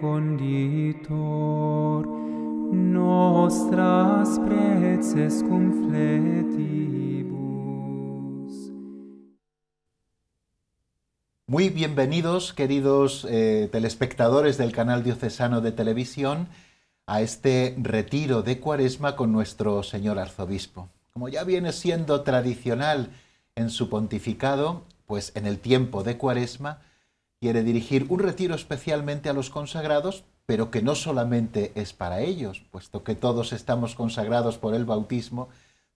conditor, nostras preces cum fletibus. Muy bienvenidos, queridos eh, telespectadores del canal diocesano de televisión, a este retiro de cuaresma con nuestro señor arzobispo. Como ya viene siendo tradicional en su pontificado, pues en el tiempo de cuaresma, quiere dirigir un retiro especialmente a los consagrados, pero que no solamente es para ellos, puesto que todos estamos consagrados por el bautismo,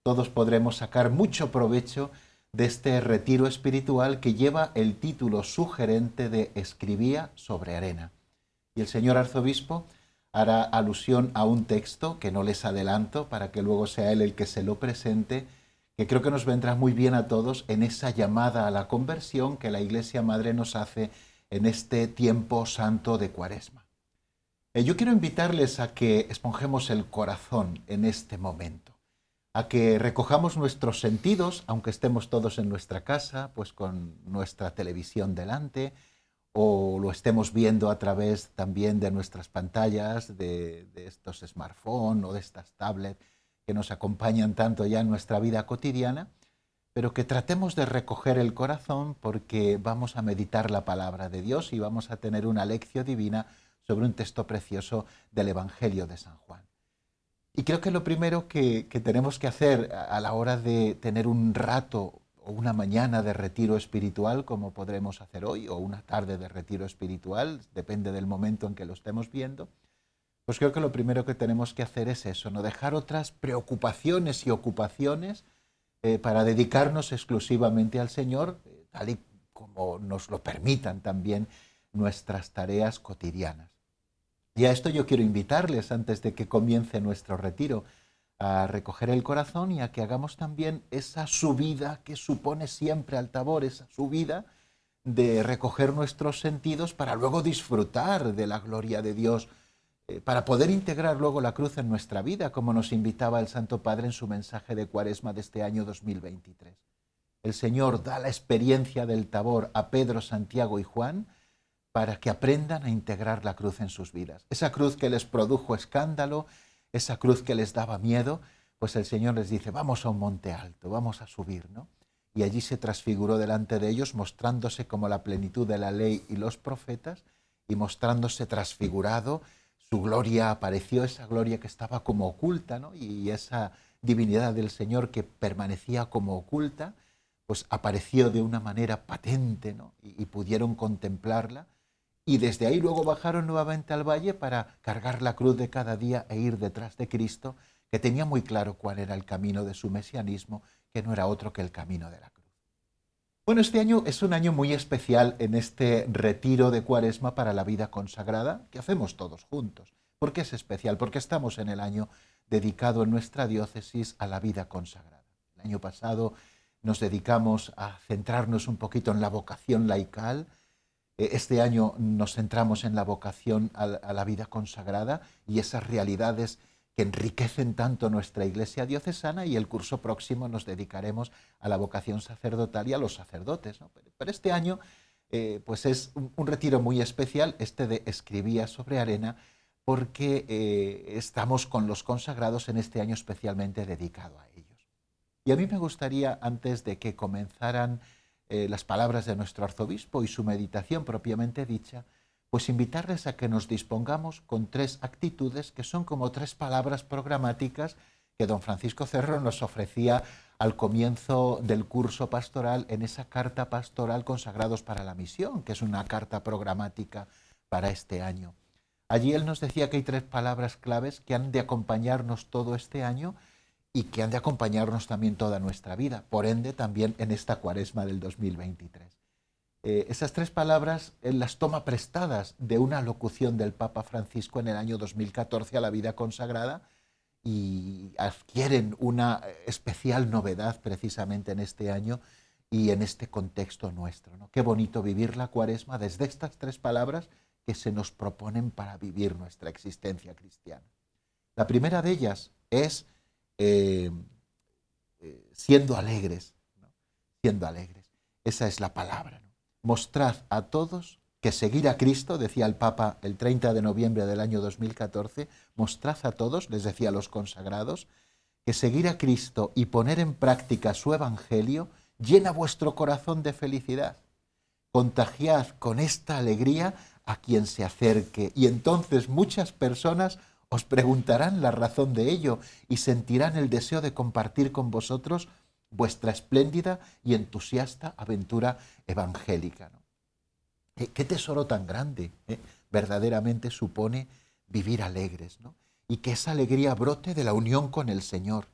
todos podremos sacar mucho provecho de este retiro espiritual que lleva el título sugerente de Escribía sobre arena. Y el señor arzobispo hará alusión a un texto que no les adelanto para que luego sea él el que se lo presente, que creo que nos vendrá muy bien a todos en esa llamada a la conversión que la Iglesia Madre nos hace en este tiempo santo de Cuaresma. Eh, yo quiero invitarles a que esponjemos el corazón en este momento, a que recojamos nuestros sentidos, aunque estemos todos en nuestra casa, pues con nuestra televisión delante, o lo estemos viendo a través también de nuestras pantallas, de estos smartphones o de estas tablets que nos acompañan tanto ya en nuestra vida cotidiana pero que tratemos de recoger el corazón porque vamos a meditar la palabra de Dios y vamos a tener una lección divina sobre un texto precioso del Evangelio de San Juan. Y creo que lo primero que, que tenemos que hacer a la hora de tener un rato o una mañana de retiro espiritual, como podremos hacer hoy, o una tarde de retiro espiritual, depende del momento en que lo estemos viendo, pues creo que lo primero que tenemos que hacer es eso, no dejar otras preocupaciones y ocupaciones eh, para dedicarnos exclusivamente al Señor, eh, tal y como nos lo permitan también nuestras tareas cotidianas. Y a esto yo quiero invitarles antes de que comience nuestro retiro a recoger el corazón y a que hagamos también esa subida que supone siempre al tabor, esa subida de recoger nuestros sentidos para luego disfrutar de la gloria de Dios eh, para poder integrar luego la cruz en nuestra vida, como nos invitaba el Santo Padre en su mensaje de Cuaresma de este año 2023. El Señor da la experiencia del tabor a Pedro, Santiago y Juan para que aprendan a integrar la cruz en sus vidas. Esa cruz que les produjo escándalo, esa cruz que les daba miedo, pues el Señor les dice, vamos a un monte alto, vamos a subir, ¿no? Y allí se transfiguró delante de ellos, mostrándose como la plenitud de la ley y los profetas, y mostrándose transfigurado su gloria apareció, esa gloria que estaba como oculta, y esa divinidad del Señor que permanecía como oculta, pues apareció de una manera patente y, y pudieron contemplarla. Y desde ahí luego bajaron nuevamente al valle para cargar la cruz de cada día e ir detrás de Cristo, que tenía muy claro cuál era el camino de su mesianismo, que no era otro que el camino de la cruz. Bueno, este año es un año muy especial en este retiro de cuaresma para la vida consagrada que hacemos todos juntos. ¿Por qué es especial? Porque estamos en el año dedicado en nuestra diócesis a la vida consagrada. El año pasado nos dedicamos a centrarnos un poquito en la vocación laical. Eh, este año nos centramos en la vocación a la vida consagrada y esas realidades que enriquecen tanto nuestra iglesia diocesana y el curso próximo nos dedicaremos a la vocación sacerdotal y a los sacerdotes. Pero, este año eh, pues es un, retiro muy especial, este de Escribía sobre arena, porque eh, estamos con los consagrados en este año especialmente dedicado a ellos. Y a mí me gustaría, antes de que comenzaran eh, las palabras de nuestro arzobispo y su meditación propiamente dicha, pues invitarles a que nos dispongamos con tres actitudes que son como tres palabras programáticas que don Francisco Cerro nos ofrecía al comienzo del curso pastoral en esa carta pastoral consagrados para la misión, que es una carta programática para este año. Allí él nos decía que hay tres palabras claves que han de acompañarnos todo este año y que han de acompañarnos también toda nuestra vida, por ende también en esta cuaresma del 2023. Eh, esas tres palabras las toma prestadas de una locución del Papa Francisco en el año 2014 a la vida consagrada y adquieren una eh, especial novedad precisamente en este año y en este contexto nuestro. Qué bonito vivir la cuaresma desde estas tres palabras que se nos proponen para vivir nuestra existencia cristiana. La primera de ellas es eh, siendo alegres, siendo alegres. Esa es la palabra mostrad a todos que seguir a Cristo, decía el Papa el 30 de noviembre del año 2014, mostrad a todos, les decía los consagrados, que seguir a Cristo y poner en práctica su Evangelio llena vuestro corazón de felicidad. Contagiad con esta alegría a quien se acerque y entonces muchas personas os preguntarán la razón de ello y sentirán el deseo de compartir con vosotros vuestra espléndida y entusiasta aventura evangélica. qué tesoro tan grande ¿eh? verdaderamente supone vivir alegres, ¿no? y que esa alegría brote de la unión con el Señor,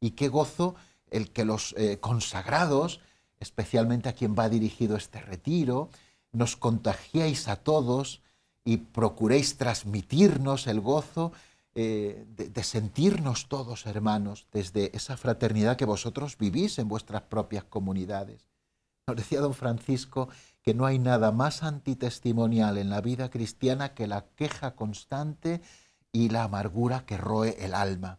y qué gozo el que los eh, consagrados, especialmente a quien va dirigido este retiro, nos contagiéis a todos y procuréis transmitirnos el gozo eh, de, sentirnos todos hermanos desde esa fraternidad que vosotros vivís en vuestras propias comunidades. Nos decía don Francisco que no hay nada más antitestimonial en la vida cristiana que la queja constante y la amargura que roe el alma.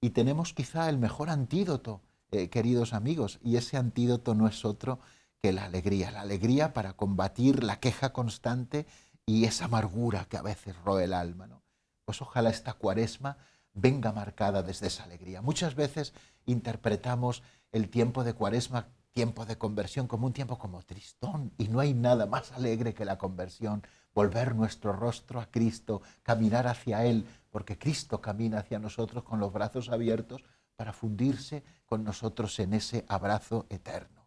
Y tenemos quizá el mejor antídoto, eh, queridos amigos, y ese antídoto no es otro que la alegría, la alegría para combatir la queja constante y esa amargura que a veces roe el alma. Pues ojalá esta cuaresma venga marcada desde esa alegría. Muchas veces interpretamos el tiempo de cuaresma, tiempo de conversión, como un tiempo como tristón, y no hay nada más alegre que la conversión, volver nuestro rostro a Cristo, caminar hacia Él, porque Cristo camina hacia nosotros con los brazos abiertos para fundirse con nosotros en ese abrazo eterno.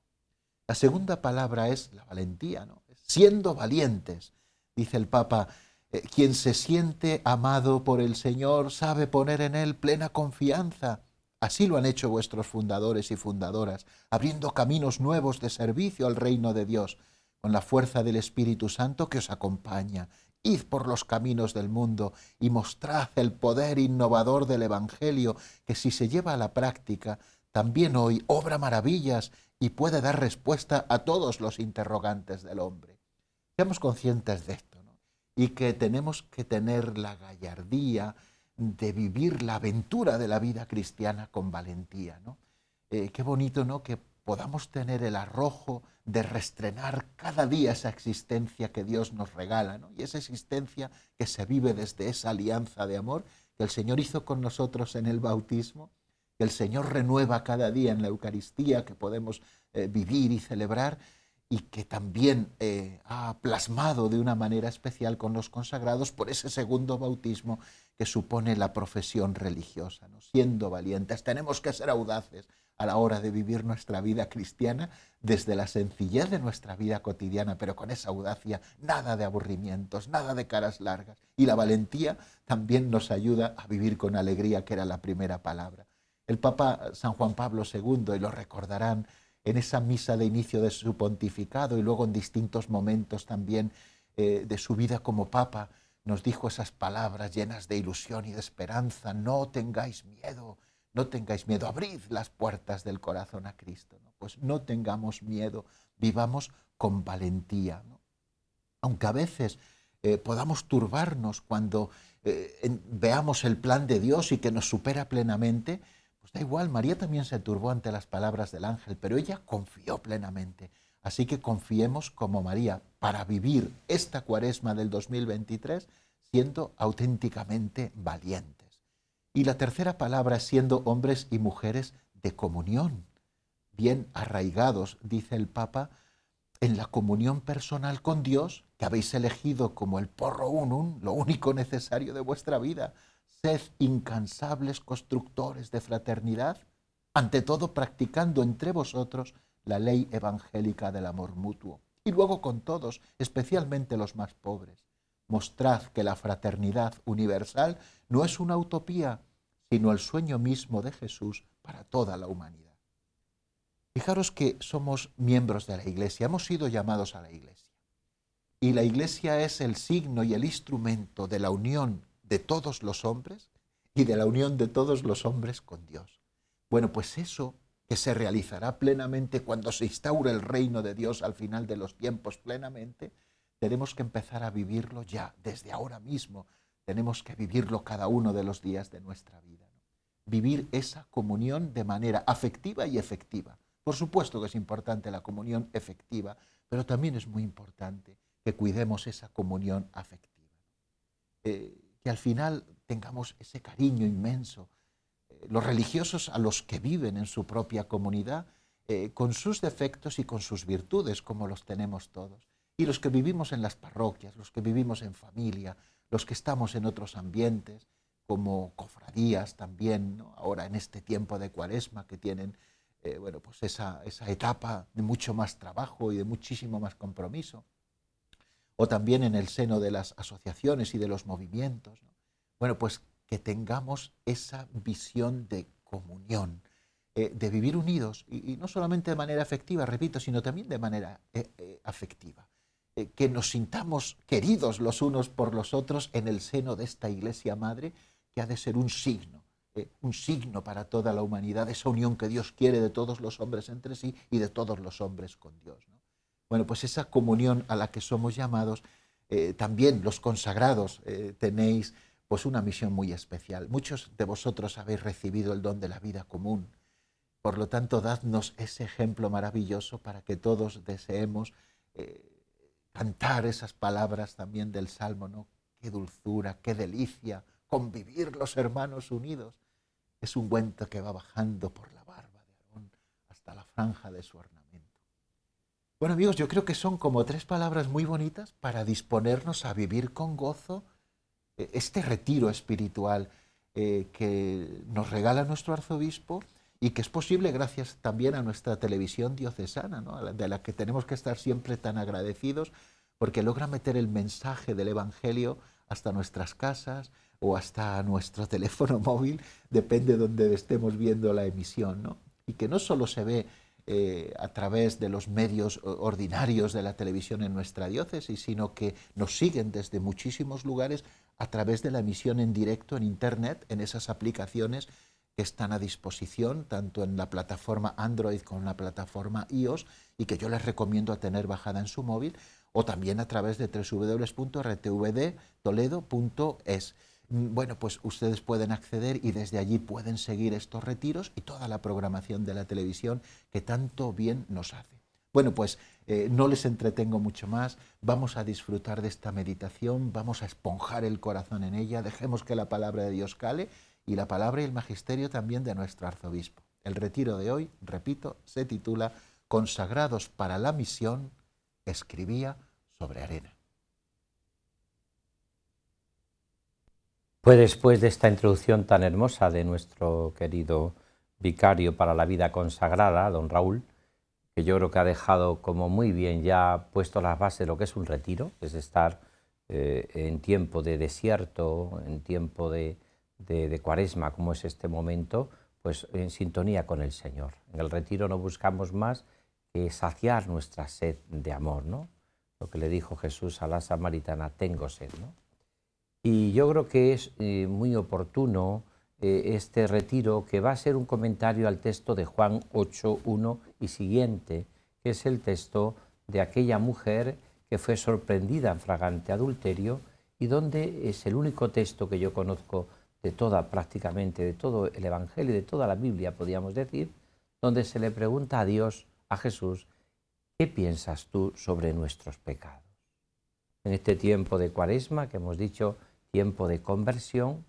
La segunda palabra es la valentía, ¿no? siendo valientes, dice el Papa eh, quien se siente amado por el Señor sabe poner en Él plena confianza. Así lo han hecho vuestros fundadores y fundadoras, abriendo caminos nuevos de servicio al reino de Dios, con la fuerza del Espíritu Santo que os acompaña. Id por los caminos del mundo y mostrad el poder innovador del Evangelio, que si se lleva a la práctica, también hoy obra maravillas y puede dar respuesta a todos los interrogantes del hombre. Seamos conscientes de esto y que tenemos que tener la gallardía de vivir la aventura de la vida cristiana con valentía. ¿no? Eh, qué bonito ¿no? que podamos tener el arrojo de restrenar cada día esa existencia que Dios nos regala, y esa existencia que se vive desde esa alianza de amor que el Señor hizo con nosotros en el bautismo, que el Señor renueva cada día en la Eucaristía, que podemos eh, vivir y celebrar, y que también eh, ha plasmado de una manera especial con los consagrados por ese segundo bautismo que supone la profesión religiosa. ¿no? Siendo valientes, tenemos que ser audaces a la hora de vivir nuestra vida cristiana desde la sencillez de nuestra vida cotidiana, pero con esa audacia, nada de aburrimientos, nada de caras largas. Y la valentía también nos ayuda a vivir con alegría, que era la primera palabra. El Papa San Juan Pablo II, y lo recordarán, en esa misa de inicio de su pontificado y luego en distintos momentos también eh, de su vida como papa, nos dijo esas palabras llenas de ilusión y de esperanza, no tengáis miedo, no tengáis miedo, abrid las puertas del corazón a Cristo. Pues no tengamos miedo, vivamos con valentía. Aunque a veces eh, podamos turbarnos cuando eh, veamos el plan de Dios y que nos supera plenamente, pues da igual, María también se turbó ante las palabras del ángel, pero ella confió plenamente. Así que confiemos como María para vivir esta cuaresma del 2023 siendo auténticamente valientes. Y la tercera palabra siendo hombres y mujeres de comunión, bien arraigados, dice el Papa, en la comunión personal con Dios, que habéis elegido como el porro unum, lo único necesario de vuestra vida, Sed incansables constructores de fraternidad, ante todo practicando entre vosotros la ley evangélica del amor mutuo. Y luego con todos, especialmente los más pobres. Mostrad que la fraternidad universal no es una utopía, sino el sueño mismo de Jesús para toda la humanidad. Fijaros que somos miembros de la Iglesia, hemos sido llamados a la Iglesia. Y la Iglesia es el signo y el instrumento de la unión de todos los hombres y de la unión de todos los hombres con Dios. Bueno, pues eso que se realizará plenamente cuando se instaure el reino de Dios al final de los tiempos plenamente, tenemos que empezar a vivirlo ya, desde ahora mismo. Tenemos que vivirlo cada uno de los días de nuestra vida. Vivir esa comunión de manera afectiva y efectiva. Por supuesto que es importante la comunión efectiva, pero también es muy importante que cuidemos esa comunión afectiva. Eh, que al final tengamos ese cariño inmenso. Eh, los religiosos a los que viven en su propia comunidad, eh, con sus defectos y con sus virtudes, como los tenemos todos. Y los que vivimos en las parroquias, los que vivimos en familia, los que estamos en otros ambientes, como cofradías también, ahora en este tiempo de cuaresma que tienen eh, bueno, pues esa etapa de mucho más trabajo y de muchísimo más compromiso o también en el seno de las asociaciones y de los movimientos. Bueno, pues que tengamos esa visión de comunión, eh, de vivir unidos, y, no solamente de manera efectiva repito, sino también de manera eh, eh, afectiva. que nos sintamos queridos los unos por los otros en el seno de esta Iglesia Madre, que ha de ser un signo, un signo para toda la humanidad, esa unión que Dios quiere de todos los hombres entre sí y de todos los hombres con Dios. Bueno, pues esa comunión a la que somos llamados, eh, también los consagrados eh, tenéis pues una misión muy especial. Muchos de vosotros habéis recibido el don de la vida común. Por lo tanto, dadnos ese ejemplo maravilloso para que todos deseemos eh, cantar esas palabras también del Salmo, ¿no? Qué dulzura, qué delicia convivir los hermanos unidos. Es un cuento que va bajando por la barba de Aarón hasta la franja de su ornamento. Bueno amigos, yo creo que son como tres palabras muy bonitas para disponernos a vivir con gozo eh, este retiro espiritual eh, que nos regala nuestro arzobispo y que es posible gracias también a nuestra televisión diocesana, de la que tenemos que estar siempre tan agradecidos porque logra meter el mensaje del Evangelio hasta nuestras casas o hasta nuestro teléfono móvil, depende de donde estemos viendo la emisión, y que no solo se ve eh, a través de los medios ordinarios de la televisión en nuestra diócesis, sino que nos siguen desde muchísimos lugares a través de la emisión en directo en Internet, en esas aplicaciones que están a disposición, tanto en la plataforma Android como en la plataforma iOS, y que yo les recomiendo a tener bajada en su móvil, o también a través de www.rtvdtoledo.es. Mm, bueno, pues ustedes pueden acceder y desde allí pueden seguir estos retiros y toda la programación de la televisión que tanto bien nos hace. Bueno, pues eh, no les entretengo mucho más, vamos a disfrutar de esta meditación, vamos a esponjar el corazón en ella, dejemos que la palabra de Dios cale y la palabra y el magisterio también de nuestro arzobispo. El retiro de hoy, repito, se titula Consagrados para la misión, escribía sobre arena. Pues después de esta introducción tan hermosa de nuestro querido vicario para la vida consagrada, don Raúl, que yo creo que ha dejado como muy bien ya puesto las bases de lo que es un retiro, es estar eh, en tiempo de desierto, en tiempo de, de, cuaresma, como es este momento, pues en sintonía con el Señor. En el retiro no buscamos más que saciar nuestra sed de amor, ¿no? Lo que le dijo Jesús a la samaritana, tengo sed, ¿no? Y yo creo que es eh, muy oportuno eh, este retiro que va a ser un comentario al texto de Juan 8.1 y siguiente, que es el texto de aquella mujer que fue sorprendida en fragante adulterio y donde es el único texto que yo conozco de toda, prácticamente de todo el Evangelio, y de toda la Biblia, podríamos decir, donde se le pregunta a Dios, a Jesús, ¿qué piensas tú sobre nuestros pecados? En este tiempo de cuaresma que hemos dicho tiempo de conversión,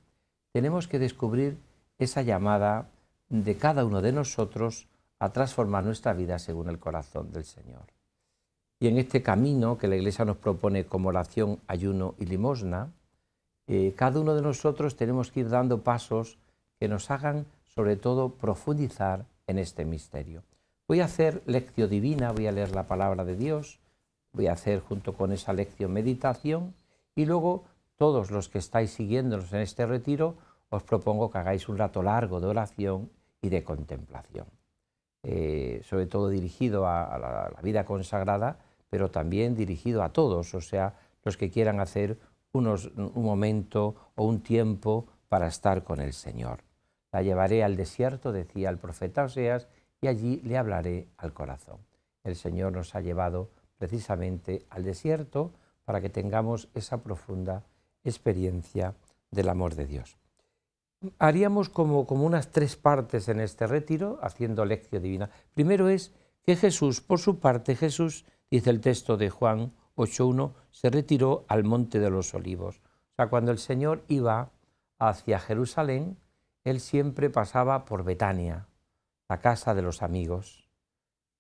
tenemos que descubrir esa llamada de cada uno de nosotros a transformar nuestra vida según el corazón del Señor. Y en este camino que la Iglesia nos propone como oración, ayuno y limosna, eh, cada uno de nosotros tenemos que ir dando pasos que nos hagan sobre todo profundizar en este misterio. Voy a hacer lección divina, voy a leer la palabra de Dios, voy a hacer junto con esa lección meditación y luego todos los que estáis siguiéndonos en este retiro, os propongo que hagáis un rato largo de oración y de contemplación, eh, sobre todo dirigido a, la, vida consagrada, pero también dirigido a todos, o sea, los que quieran hacer unos, un momento o un tiempo para estar con el Señor. La llevaré al desierto, decía el profeta Oseas, y allí le hablaré al corazón. El Señor nos ha llevado precisamente al desierto para que tengamos esa profunda experiencia del amor de Dios. Haríamos como, unas tres partes en este retiro, haciendo lección divina. Primero es que Jesús, por su parte, Jesús, dice el texto de Juan 8.1, se retiró al Monte de los Olivos. O sea, cuando el Señor iba hacia Jerusalén, él siempre pasaba por Betania, la casa de los amigos,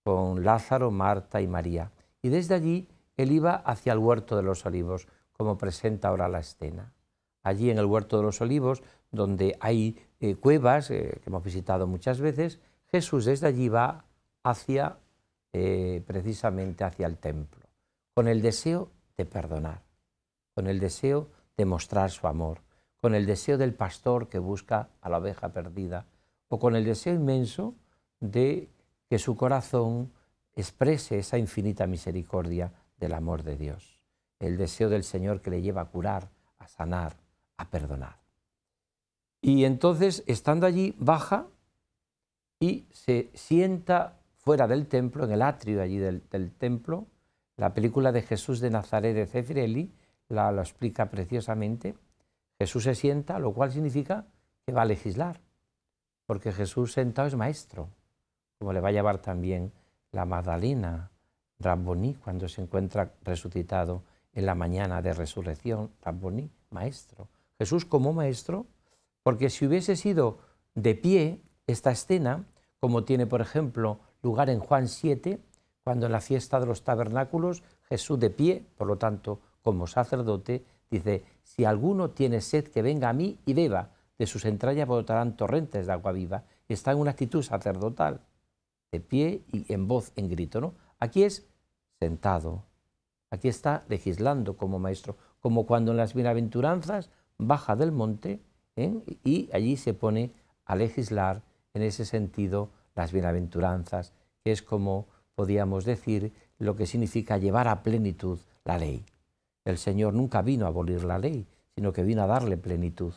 con Lázaro, Marta y María. Y desde allí él iba hacia el huerto de los olivos como presenta ahora la escena. Allí en el Huerto de los Olivos, donde hay eh, cuevas eh, que hemos visitado muchas veces, Jesús desde allí va hacia, eh, precisamente hacia el templo, con el deseo de perdonar, con el deseo de mostrar su amor, con el deseo del pastor que busca a la oveja perdida, o con el deseo inmenso de que su corazón exprese esa infinita misericordia del amor de Dios el deseo del Señor que le lleva a curar, a sanar, a perdonar. Y entonces, estando allí, baja y se sienta fuera del templo, en el atrio allí del, templo. La película de Jesús de Nazaret de Cefirelli la, lo explica preciosamente. Jesús se sienta, lo cual significa que va a legislar, porque Jesús sentado es maestro, como le va a llevar también la Magdalena, Ramboní cuando se encuentra resucitado en la mañana de resurrección tan bonito, maestro. Jesús como maestro, porque si hubiese sido de pie esta escena, como tiene por ejemplo lugar en Juan 7, cuando en la fiesta de los tabernáculos Jesús de pie, por lo tanto como sacerdote, dice, si alguno tiene sed que venga a mí y beba, de sus entrañas brotarán torrentes de agua viva. Está en una actitud sacerdotal, de pie y en voz, en grito. ¿no? Aquí es sentado, Aquí está legislando como maestro, como cuando en las bienaventuranzas baja del monte ¿eh? y allí se pone a legislar en ese sentido las bienaventuranzas, que es como podíamos decir lo que significa llevar a plenitud la ley. El Señor nunca vino a abolir la ley, sino que vino a darle plenitud.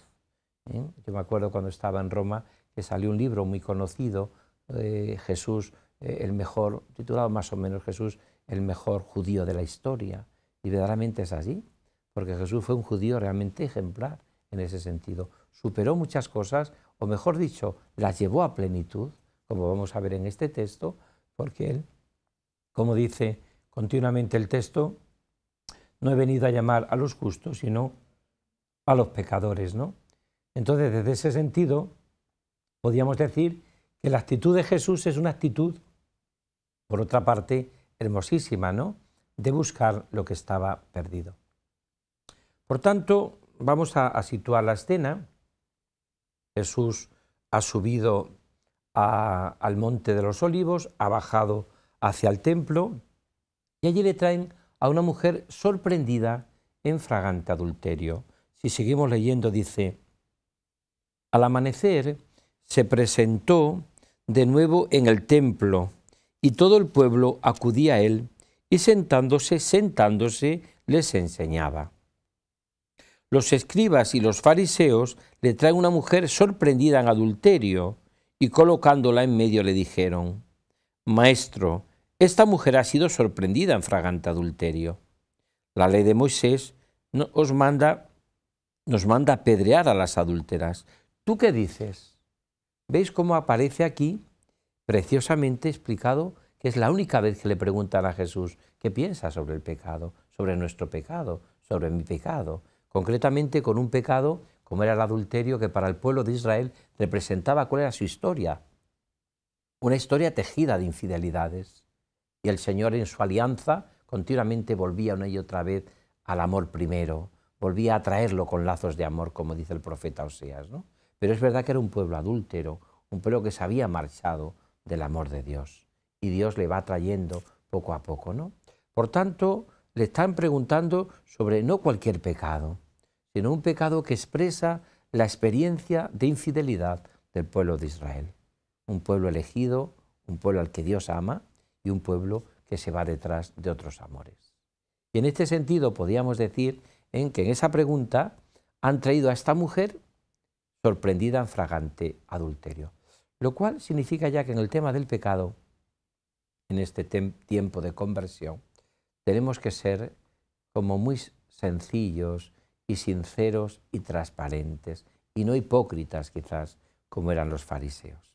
¿eh? Yo me acuerdo cuando estaba en Roma que salió un libro muy conocido, eh, Jesús, el mejor, titulado más o menos Jesús, el mejor judío de la historia. Y verdaderamente es así, porque Jesús fue un judío realmente ejemplar en ese sentido. Superó muchas cosas, o mejor dicho, las llevó a plenitud, como vamos a ver en este texto, porque él, como dice continuamente el texto, no he venido a llamar a los justos, sino a los pecadores, ¿no? Entonces, desde ese sentido, podríamos decir que la actitud de Jesús es una actitud, por otra parte, hermosísima, ¿no? De buscar lo que estaba perdido. Por tanto, vamos a, situar la escena. Jesús ha subido al monte de los olivos, ha bajado hacia el templo y allí le traen a una mujer sorprendida en fragante adulterio. Si seguimos leyendo, dice, al amanecer se presentó de nuevo en el templo y todo el pueblo acudía a él y sentándose, sentándose, les enseñaba. Los escribas y los fariseos le traen una mujer sorprendida en adulterio y colocándola en medio le dijeron, Maestro, esta mujer ha sido sorprendida en fragante adulterio. La ley de Moisés os manda, nos manda apedrear a las adúlteras. ¿Tú qué dices? ¿Veis cómo aparece aquí preciosamente explicado que es la única vez que le preguntan a Jesús qué piensa sobre el pecado, sobre nuestro pecado, sobre mi pecado, concretamente con un pecado como era el adulterio que para el pueblo de Israel representaba cuál era su historia, una historia tejida de infidelidades. Y el Señor en su alianza continuamente volvía una y otra vez al amor primero, volvía a traerlo con lazos de amor, como dice el profeta Oseas. ¿no? Pero es verdad que era un pueblo adúltero, un pueblo que se había marchado, del amor de Dios. Y Dios le va trayendo poco a poco, ¿no? Por tanto, le están preguntando sobre no cualquier pecado, sino un pecado que expresa la experiencia de infidelidad del pueblo de Israel. Un pueblo elegido, un pueblo al que Dios ama y un pueblo que se va detrás de otros amores. Y en este sentido podríamos decir en que en esa pregunta han traído a esta mujer sorprendida en fragante adulterio. Lo cual significa ya que en el tema del pecado, en este tiempo de conversión, tenemos que ser como muy sencillos y sinceros y transparentes, y no hipócritas quizás, como eran los fariseos.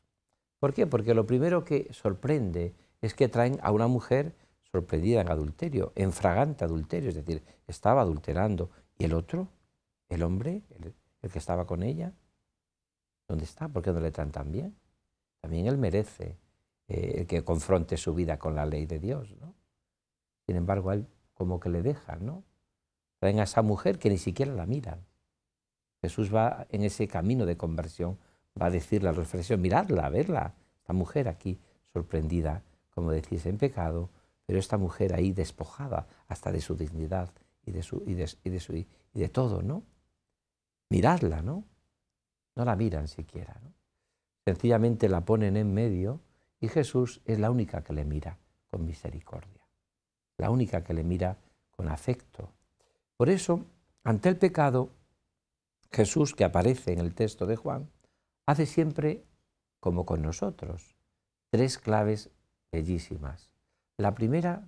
¿Por qué? Porque lo primero que sorprende es que traen a una mujer sorprendida en adulterio, en fragante adulterio, es decir, estaba adulterando. ¿Y el otro? ¿El hombre? ¿El, que estaba con ella? ¿Dónde está? ¿Por qué no le tratan bien? También él merece eh, que confronte su vida con la ley de Dios. ¿no? Sin embargo, a él como que le deja, ¿no? Traen a esa mujer que ni siquiera la miran. Jesús va en ese camino de conversión, va a decirle a reflexión, miradla, verla, esta mujer aquí sorprendida, como decís, en pecado, pero esta mujer ahí despojada hasta de su dignidad y de, su, de, y de todo, ¿no? Miradla, ¿no? No la miran siquiera, ¿no? sencillamente la ponen en medio y Jesús es la única que le mira con misericordia, la única que le mira con afecto. Por eso, ante el pecado, Jesús, que aparece en el texto de Juan, hace siempre, como con nosotros, tres claves bellísimas. La primera,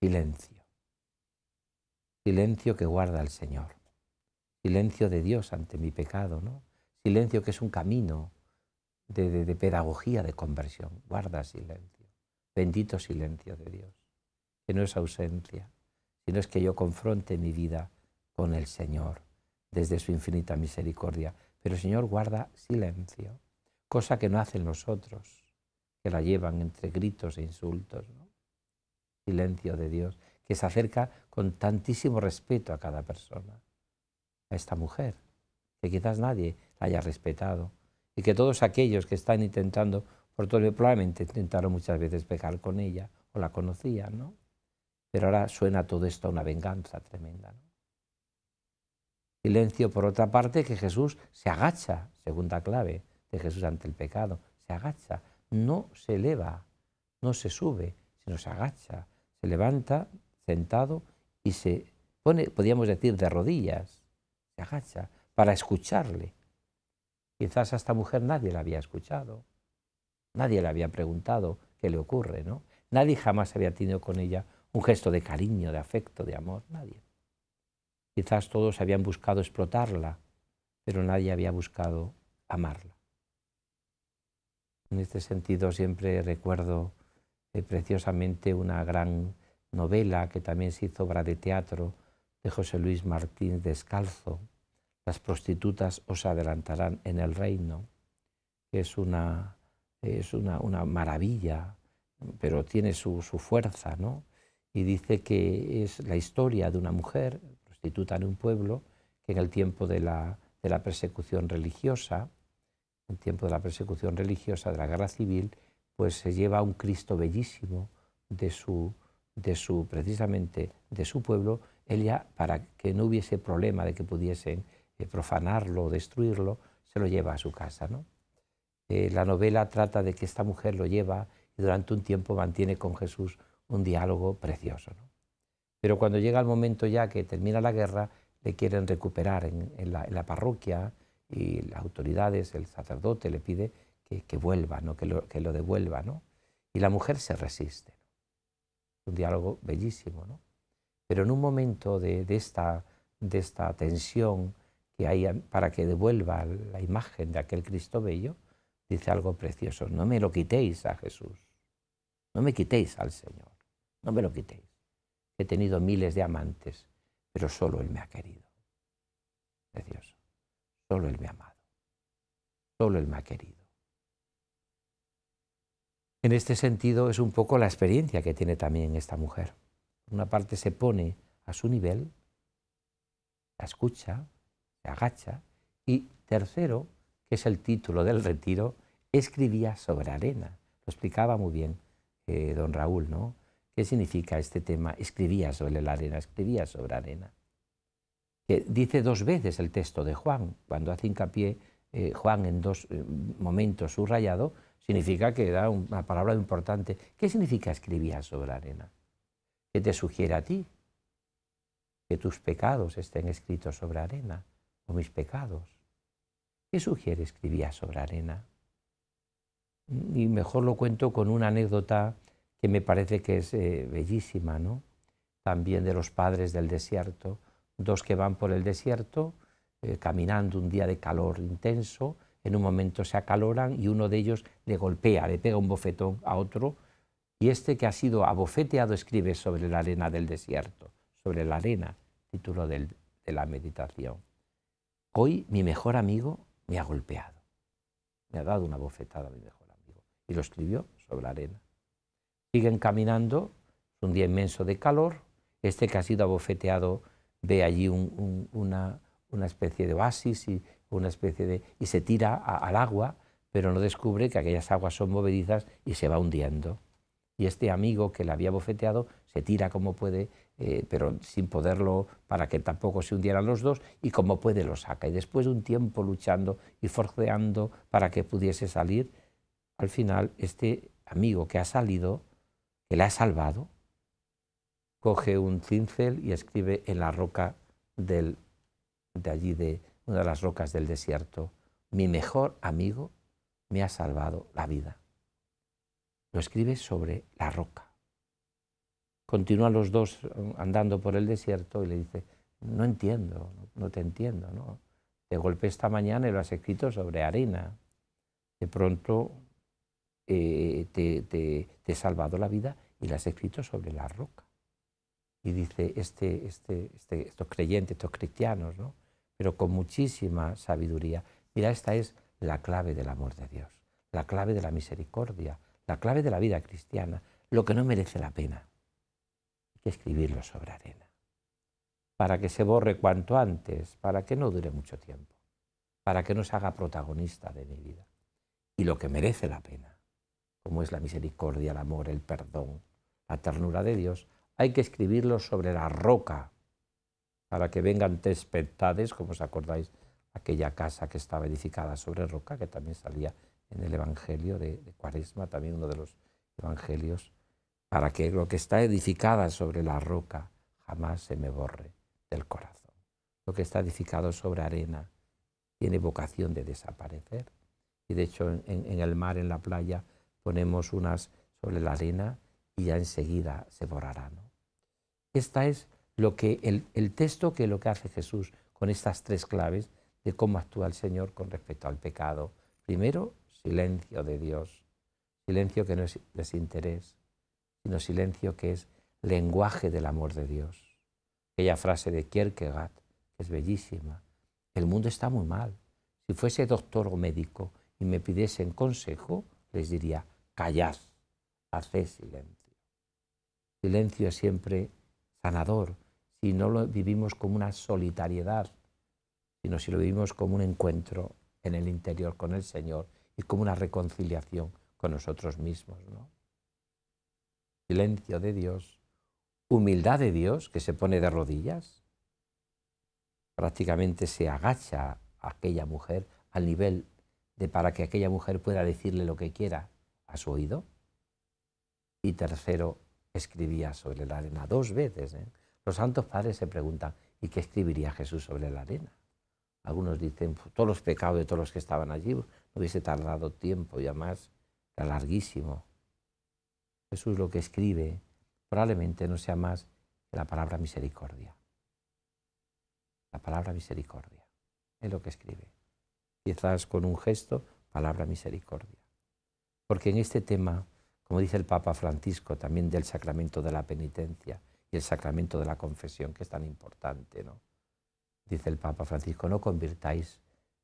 silencio. Silencio que guarda el Señor. Silencio de Dios ante mi pecado, ¿no? Silencio que es un camino, de, pedagogía de conversión. Guarda silencio. Bendito silencio de Dios, que no es ausencia, sino es que yo confronte mi vida con el Señor desde su infinita misericordia. Pero Señor guarda silencio, cosa que no hacen nosotros, que la llevan entre gritos e insultos. Silencio de Dios, que se acerca con tantísimo respeto a cada persona. A esta mujer, que quizás nadie la haya respetado, y que todos aquellos que están intentando, por todo, probablemente intentaron muchas veces pecar con ella o la conocían, ¿no? Pero ahora suena todo esto a una venganza tremenda. ¿no? Silencio, por otra parte, que Jesús se agacha, segunda clave de Jesús ante el pecado, se agacha, no se eleva, no se sube, sino se agacha, se levanta sentado y se pone, podríamos decir, de rodillas, se agacha para escucharle, Quizás a esta mujer nadie la había escuchado, nadie le había preguntado qué le ocurre, ¿no? Nadie jamás había tenido con ella un gesto de cariño, de afecto, de amor, nadie. Quizás todos habían buscado explotarla, pero nadie había buscado amarla. En este sentido siempre recuerdo eh, preciosamente una gran novela que también se hizo obra de teatro de José Luis Martín Descalzo, las prostitutas os adelantarán en el reino, que es una, es una, maravilla, pero tiene su, fuerza, ¿no? Y dice que es la historia de una mujer, prostituta en un pueblo, que en el tiempo de la, persecución religiosa, en el tiempo de la persecución religiosa, de la guerra civil, pues se lleva a un Cristo bellísimo de su, de su, precisamente de su pueblo, ella para que no hubiese problema de que pudiesen profanarlo destruirlo, se lo lleva a su casa. ¿no? Eh, la novela trata de que esta mujer lo lleva y durante un tiempo mantiene con Jesús un diálogo precioso. Pero cuando llega el momento ya que termina la guerra, le quieren recuperar en, la, parroquia y las autoridades, el sacerdote le pide que, vuelva, ¿no? que, lo, que devuelva. ¿no? Y la mujer se resiste. Un diálogo bellísimo. Pero en un momento de, de esta, de esta tensión, para que devuelva la imagen de aquel Cristo bello, dice algo precioso, no me lo quitéis a Jesús, no me quitéis al Señor, no me lo quitéis. He tenido miles de amantes, pero solo Él me ha querido. Precioso, solo Él me ha amado, solo Él me ha querido. En este sentido es un poco la experiencia que tiene también esta mujer. una parte se pone a su nivel, la escucha, agacha. Y tercero, que es el título del retiro, escribía sobre arena. Lo explicaba muy bien eh, don Raúl, ¿no? ¿Qué significa este tema? Escribía sobre la arena, escribía sobre arena. Que dice dos veces el texto de Juan, cuando hace hincapié eh, Juan en dos eh, momentos subrayado, significa que da una palabra importante. ¿Qué significa escribía sobre arena? ¿Qué te sugiere a ti? Que tus pecados estén escritos sobre arena, mis pecados. ¿Qué sugiere escribía sobre arena? Y mejor lo cuento con una anécdota que me parece que es eh, bellísima, ¿no? También de los padres del desierto, dos que van por el desierto eh, caminando un día de calor intenso, en un momento se acaloran y uno de ellos le golpea, le pega un bofetón a otro, y este que ha sido abofeteado escribe sobre la arena del desierto, sobre la arena, título de la meditación. Hoy mi mejor amigo me ha golpeado. Me ha dado una bofetada a mi mejor amigo. Y lo escribió sobre la arena. Siguen caminando, es un día inmenso de calor. Este que ha sido abofeteado ve allí una, especie de oasis y, una especie de, y se tira al agua, pero no descubre que aquellas aguas son movedizas y se va hundiendo. Y este amigo que le había bofeteado se tira como puede eh, pero sin poderlo, para que tampoco se hundieran los dos, y como puede lo saca. Y después de un tiempo luchando y forceando para que pudiese salir, al final este amigo que ha salido, que la ha salvado, coge un cincel y escribe en la roca del, de allí, de una de las rocas del desierto, mi mejor amigo me ha salvado la vida. Lo escribe sobre la roca. Continúan los dos eh, andando por el desierto y le dice, no entiendo, no te entiendo. ¿no? De golpe esta mañana y lo has escrito sobre arena, De pronto eh, te, te, he salvado la vida y lo has escrito sobre la roca. Y dice este, este, este, estos creyentes, estos cristianos, ¿no? pero con muchísima sabiduría. Mira, esta es la clave del amor de Dios, la clave de la misericordia, la clave de la vida cristiana, lo que no merece la pena que escribirlo sobre arena, para que se borre cuanto antes, para que no dure mucho tiempo, para que no se haga protagonista de mi vida. Y lo que merece la pena, como es la misericordia, el amor, el perdón, la ternura de Dios, hay que escribirlo sobre la roca, para que vengan tempestades, como os acordáis, aquella casa que estaba edificada sobre roca, que también salía en el Evangelio de Cuaresma, también uno de los Evangelios para que lo que está edificada sobre la roca jamás se me borre del corazón. Lo que está edificado sobre arena tiene vocación de desaparecer. Y de hecho en, el mar, en la playa, ponemos unas sobre la arena y ya enseguida se borrarán. ¿no? Esta es lo que el, texto que lo que hace Jesús con estas tres claves de cómo actúa el Señor con respecto al pecado. Primero, silencio de Dios, silencio que no les interesa sino silencio que es lenguaje del amor de Dios. Aquella frase de Kierkegaard que es bellísima. El mundo está muy mal. Si fuese doctor o médico y me pidiesen consejo, les diría, callad, haced silencio. Silencio es siempre sanador, si no lo vivimos como una solitariedad, sino si lo vivimos como un encuentro en el interior con el Señor y como una reconciliación con nosotros mismos. ¿no? silencio de Dios, humildad de Dios que se pone de rodillas. Prácticamente se agacha aquella mujer al nivel de para que aquella mujer pueda decirle lo que quiera a su oído. Y tercero, escribía sobre la arena dos veces. ¿eh? Los santos padres se preguntan, ¿y qué escribiría Jesús sobre la arena? Algunos dicen, pues todos los pecados de todos los que estaban allí, no hubiese tardado tiempo y más era larguísimo. Jesús lo que escribe probablemente no sea más que la palabra misericordia. La palabra misericordia es lo que escribe. Quizás con un gesto, palabra misericordia. Porque en este tema, como dice el Papa Francisco, también del sacramento de la penitencia y el sacramento de la confesión, que es tan importante, ¿no? Dice el Papa Francisco, no convirtáis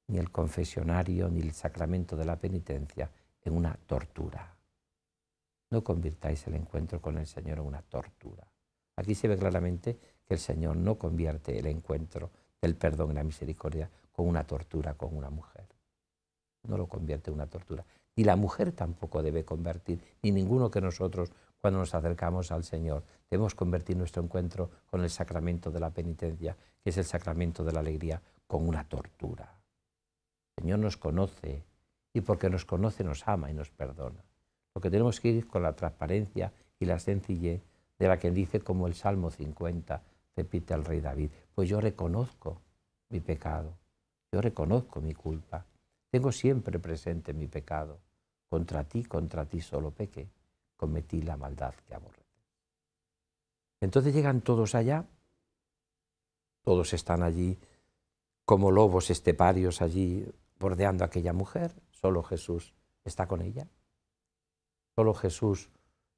ni el confesionario ni el sacramento de la penitencia en una tortura. No convirtáis el encuentro con el Señor en una tortura. Aquí se ve claramente que el Señor no convierte el encuentro del perdón y la misericordia con una tortura con una mujer. No lo convierte en una tortura. Ni la mujer tampoco debe convertir, ni ninguno que nosotros, cuando nos acercamos al Señor, debemos convertir nuestro encuentro con el sacramento de la penitencia, que es el sacramento de la alegría, con una tortura. El Señor nos conoce y porque nos conoce nos ama y nos perdona. Lo tenemos que ir con la transparencia y la sencillez de la que dice como el Salmo 50 repite al rey David, pues yo reconozco mi pecado, yo reconozco mi culpa, tengo siempre presente mi pecado, contra ti, contra ti solo peque, cometí la maldad que aborre. Entonces llegan todos allá, todos están allí como lobos esteparios allí bordeando a aquella mujer, solo Jesús está con ella. Solo Jesús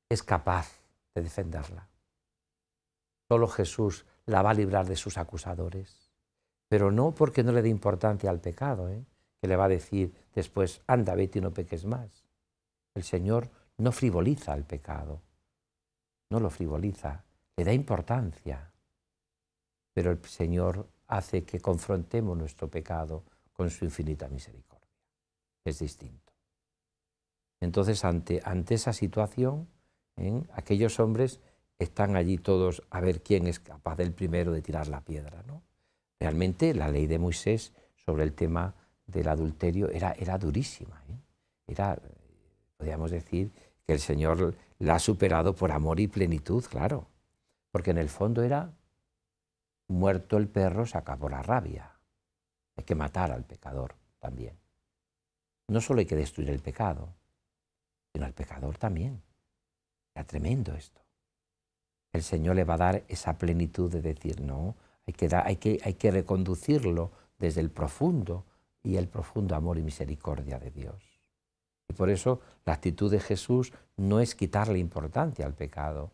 es capaz de defenderla. Solo Jesús la va a librar de sus acusadores. Pero no porque no le dé importancia al pecado, ¿eh? que le va a decir después, anda, vete y no peques más. El Señor no frivoliza el pecado, no lo frivoliza, le da importancia. Pero el Señor hace que confrontemos nuestro pecado con su infinita misericordia. Es distinto. Entonces, ante, ante esa situación, ¿eh? aquellos hombres están allí todos a ver quién es capaz del primero de tirar la piedra. ¿no? Realmente la ley de Moisés sobre el tema del adulterio era, era durísima. ¿eh? Era, podríamos decir, que el Señor la ha superado por amor y plenitud, claro. Porque en el fondo era muerto el perro, se acabó la rabia. Hay que matar al pecador también. No solo hay que destruir el pecado, sino al pecador también. Era tremendo esto. El Señor le va a dar esa plenitud de decir, no, hay que, hay que, hay que reconducirlo desde el profundo y el profundo amor y misericordia de Dios. Y por eso la actitud de Jesús no es quitarle importancia al pecado,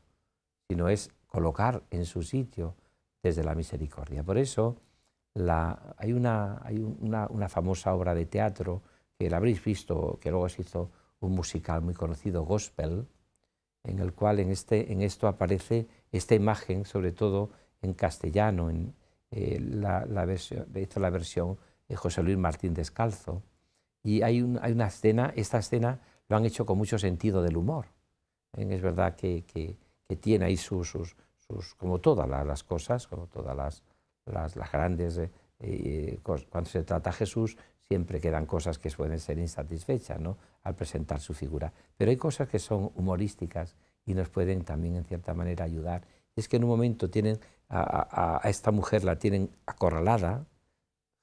sino es colocar en su sitio desde la misericordia. Por eso hay, una, hay una, una famosa obra de teatro que la habréis visto, que luego se hizo un musical muy conocido, Gospel, en el cual en, este, en esto aparece esta imagen, sobre todo en castellano, en, eh, la, la, versión, hizo la versión de eh, José Luis Martín Descalzo. Y hay, hay, una escena, esta escena lo han hecho con mucho sentido del humor. ¿eh? es verdad que, que, tiene ahí sus, sus, como todas las cosas, como todas las, las, grandes... cuando se trata a Jesús siempre quedan cosas que pueden ser insatisfechas, ¿no? al presentar su figura. Pero hay cosas que son humorísticas y nos pueden también en cierta manera ayudar. Es que en un momento tienen a, esta mujer la tienen acorralada,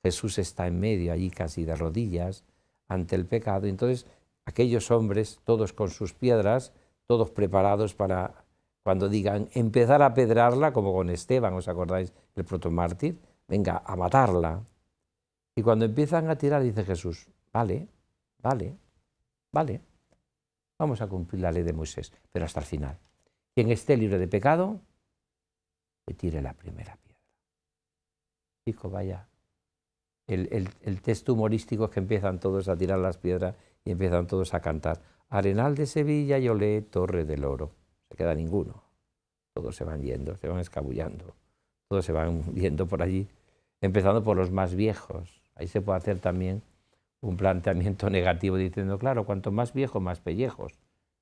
Jesús está en medio allí casi de rodillas ante el pecado, entonces aquellos hombres, todos con sus piedras, todos preparados para cuando digan empezar a pedrarla, como con Esteban, ¿os acordáis? El protomártir, venga, a matarla. Y cuando empiezan a tirar, dice Jesús, vale, vale, Vale, vamos a cumplir la ley de Moisés, pero hasta el final. Quien esté libre de pecado, que tire la primera piedra. Chico, vaya. El, texto humorístico es que empiezan todos a tirar las piedras y empiezan todos a cantar. Arenal de Sevilla, Yo le Torre del Oro. se queda ninguno. Todos se van yendo, se van escabullando. Todos se van yendo por allí. Empezando por los más viejos. Ahí se puede hacer también un planteamiento negativo diciendo, claro, cuanto más viejo, más pellejos.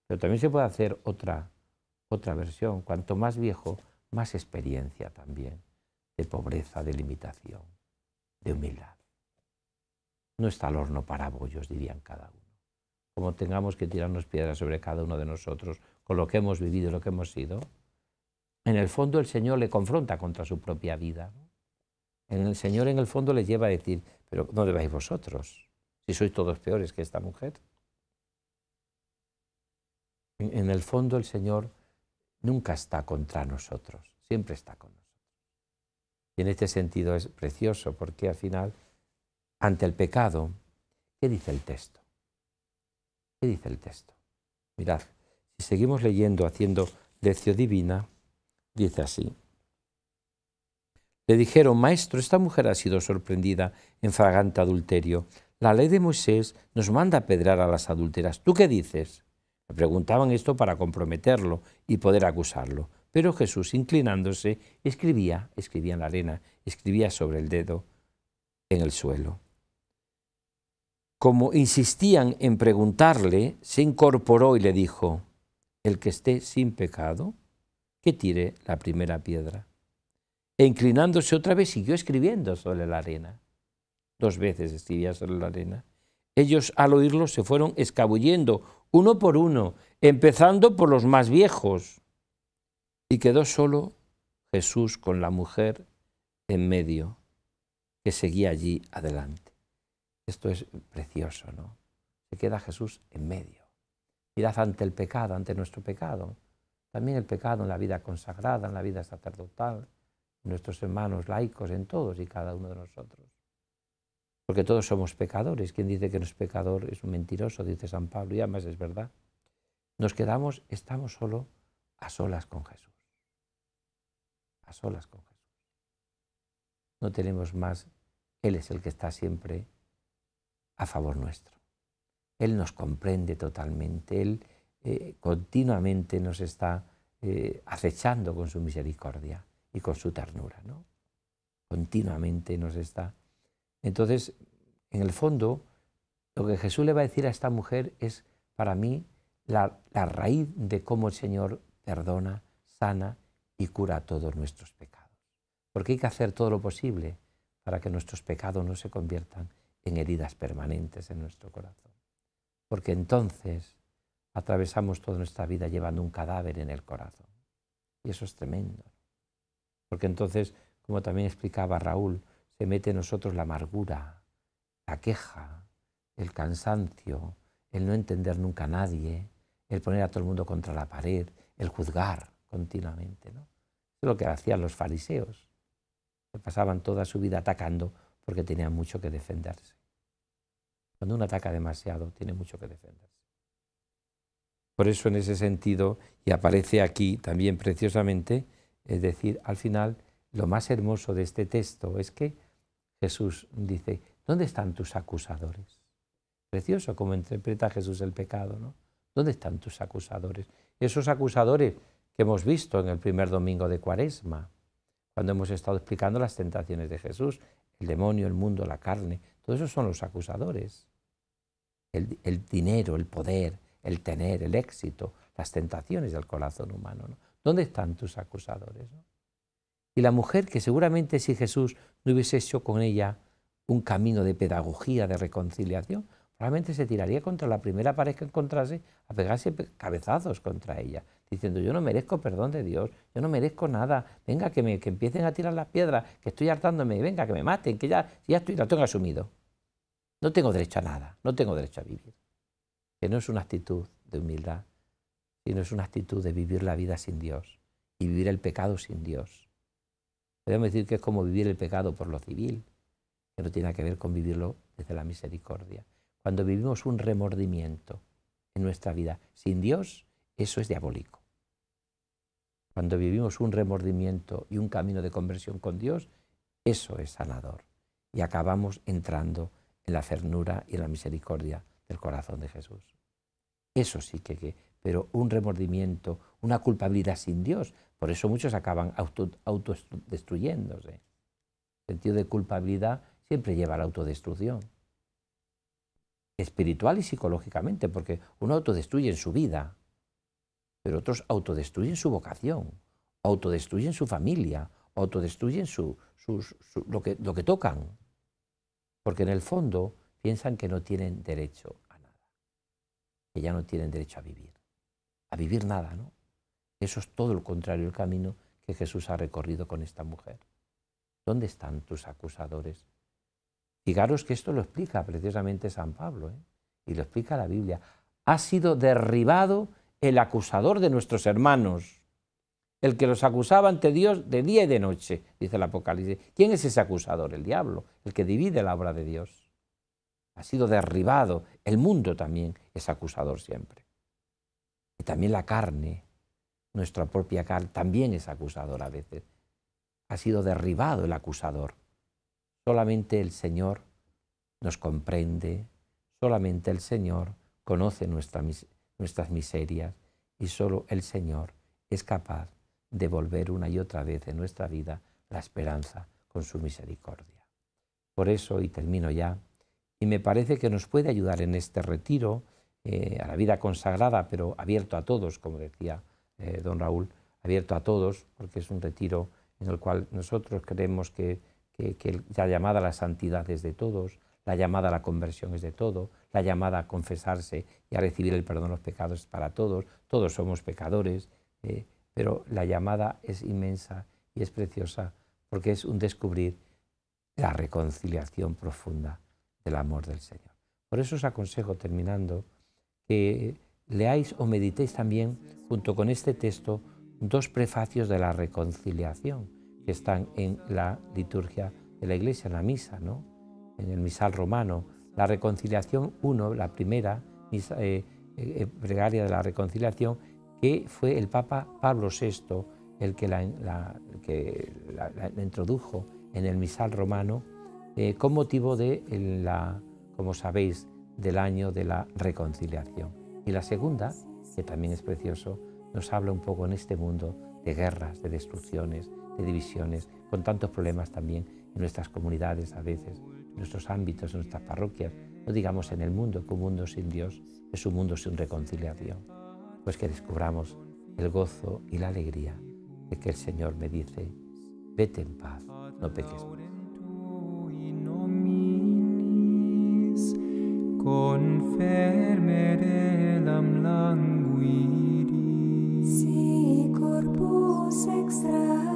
Pero también se puede hacer otra, otra versión, cuanto más viejo, más experiencia también de pobreza, de limitación, de humildad. No está el horno para bollos, dirían cada uno. Como tengamos que tirarnos piedras sobre cada uno de nosotros con lo que hemos vivido y lo que hemos sido, en el fondo el Señor le confronta contra su propia vida. En el Señor en el fondo le lleva a decir, pero ¿dónde vais vosotros? si sois todos peores que esta mujer. En el fondo el Señor nunca está contra nosotros, siempre está con nosotros. Y en este sentido es precioso porque al final, ante el pecado, ¿qué dice el texto? ¿Qué dice el texto? Mirad, si seguimos leyendo, haciendo lección divina, dice así. Le dijeron, maestro, esta mujer ha sido sorprendida en fragante adulterio la ley de Moisés nos manda a pedrar a las adúlteras. ¿Tú qué dices? Le preguntaban esto para comprometerlo y poder acusarlo. Pero Jesús, inclinándose, escribía, escribía en la arena, escribía sobre el dedo en el suelo. Como insistían en preguntarle, se incorporó y le dijo, el que esté sin pecado, que tire la primera piedra. E inclinándose otra vez siguió escribiendo sobre la arena dos veces en la arena. Ellos al oírlo se fueron escabullendo, uno por uno, empezando por los más viejos. Y quedó solo Jesús con la mujer en medio, que seguía allí adelante. Esto es precioso, ¿no? Se queda Jesús en medio. Mirad ante el pecado, ante nuestro pecado. También el pecado en la vida consagrada, en la vida sacerdotal, en nuestros hermanos laicos, en todos y cada uno de nosotros porque todos somos pecadores. Quien dice que no es pecador es un mentiroso, dice San Pablo, y además es verdad. Nos quedamos, estamos solo a solas con Jesús. A solas con Jesús. No tenemos más. Él es el que está siempre a favor nuestro. Él nos comprende totalmente. Él eh, continuamente nos está eh, acechando con su misericordia y con su ternura. ¿no? Continuamente nos está entonces, en el fondo, lo que Jesús le va a decir a esta mujer es, para mí, la, raíz de cómo el Señor perdona, sana y cura todos nuestros pecados. Porque hay que hacer todo lo posible para que nuestros pecados no se conviertan en heridas permanentes en nuestro corazón. Porque entonces atravesamos toda nuestra vida llevando un cadáver en el corazón. Y eso es tremendo. Porque entonces, como también explicaba Raúl, que mete en nosotros la amargura, la queja, el cansancio, el no entender nunca a nadie, el poner a todo el mundo contra la pared, el juzgar continuamente. ¿no? es lo que hacían los fariseos, que pasaban toda su vida atacando porque tenían mucho que defenderse. Cuando uno ataca demasiado, tiene mucho que defenderse. Por eso en ese sentido, y aparece aquí también preciosamente, es decir, al final lo más hermoso de este texto es que Jesús dice, ¿dónde están tus acusadores? Precioso como interpreta Jesús el pecado, ¿no? ¿Dónde están tus acusadores? Esos acusadores que hemos visto en el primer domingo de Cuaresma, cuando hemos estado explicando las tentaciones de Jesús, el demonio, el mundo, la carne, todos esos son los acusadores. El, dinero, el poder, el tener, el éxito, las tentaciones del corazón humano. ¿no? ¿Dónde están tus acusadores? Y la mujer que seguramente si Jesús no hubiese hecho con ella un camino de pedagogía, de reconciliación, probablemente se tiraría contra la primera pared que encontrase a pegarse cabezazos contra ella, diciendo yo no merezco perdón de Dios, yo no merezco nada, venga que me empiecen a tirar las piedras, que estoy hartándome, venga que me maten, que ya, ya estoy, la tengo asumido. No tengo derecho a nada, no tengo derecho a vivir. Que no es una actitud de humildad, sino es una actitud de vivir la vida sin Dios y vivir el pecado sin Dios Podemos decir que es como vivir el pecado por lo civil, pero tiene que ver con vivirlo desde la misericordia. Cuando vivimos un remordimiento en nuestra vida sin Dios, eso es diabólico. Cuando vivimos un remordimiento y un camino de conversión con Dios, eso es sanador. Y acabamos entrando en la cernura y en la misericordia del corazón de Jesús. Eso sí que, que pero un remordimiento, una culpabilidad sin Dios, por eso muchos acaban autodestruyéndose. El sentido de culpabilidad siempre lleva a la autodestrucción. Espiritual y psicológicamente, porque uno autodestruye en su vida, pero otros autodestruyen su vocación, autodestruyen su familia, autodestruyen su, lo, que, lo que tocan, porque en el fondo piensan que no tienen derecho a nada, que ya no tienen derecho a vivir, a vivir nada, ¿no? Eso es todo lo contrario el camino que Jesús ha recorrido con esta mujer. ¿Dónde están tus acusadores? Fijaros que esto lo explica precisamente San Pablo ¿eh? y lo explica la Biblia. Ha sido derribado el acusador de nuestros hermanos, el que los acusaba ante Dios de día y de noche, dice el Apocalipsis. ¿Quién es ese acusador? El diablo, el que divide la obra de Dios. Ha sido derribado. El mundo también es acusador siempre. Y también la carne, nuestra propia carne también es acusadora a veces. Ha sido derribado el acusador. Solamente el Señor nos comprende, solamente el Señor conoce nuestras miserias y solo el Señor es capaz de volver una y otra vez en nuestra vida la esperanza con su misericordia. Por eso, y termino ya, y me parece que nos puede ayudar en este retiro eh, a la vida consagrada, pero abierto a todos, como decía eh, don Raúl, abierto a todos, porque es un retiro en el cual nosotros creemos que, la llamada a la santidad es de todos, la llamada a la conversión es de todo, la llamada a confesarse y a recibir el perdón de los pecados es para todos, todos somos pecadores, eh, pero la llamada es inmensa y es preciosa porque es un descubrir la reconciliación profunda del amor del Señor. Por eso os aconsejo, terminando, que leáis o meditéis también, junto con este texto, dos prefacios de la reconciliación que están en la liturgia de la Iglesia, en la misa, ¿no? en el misal romano. La reconciliación 1, la primera misa, eh, eh, de la reconciliación, que fue el Papa Pablo VI el que la, introdujo en el misal romano eh, con motivo de, la, como sabéis, del año de la reconciliación. Y la segunda, que también es precioso, nos habla un poco en este mundo de guerras, de destrucciones, de divisiones, con tantos problemas también en nuestras comunidades a veces, en nuestros ámbitos, en nuestras parroquias, no digamos en el mundo, que un mundo sin Dios es un mundo sin reconciliación. Pues que descubramos el gozo y la alegría de que el Señor me dice, vete en paz, no peques nam languidi si corpus extra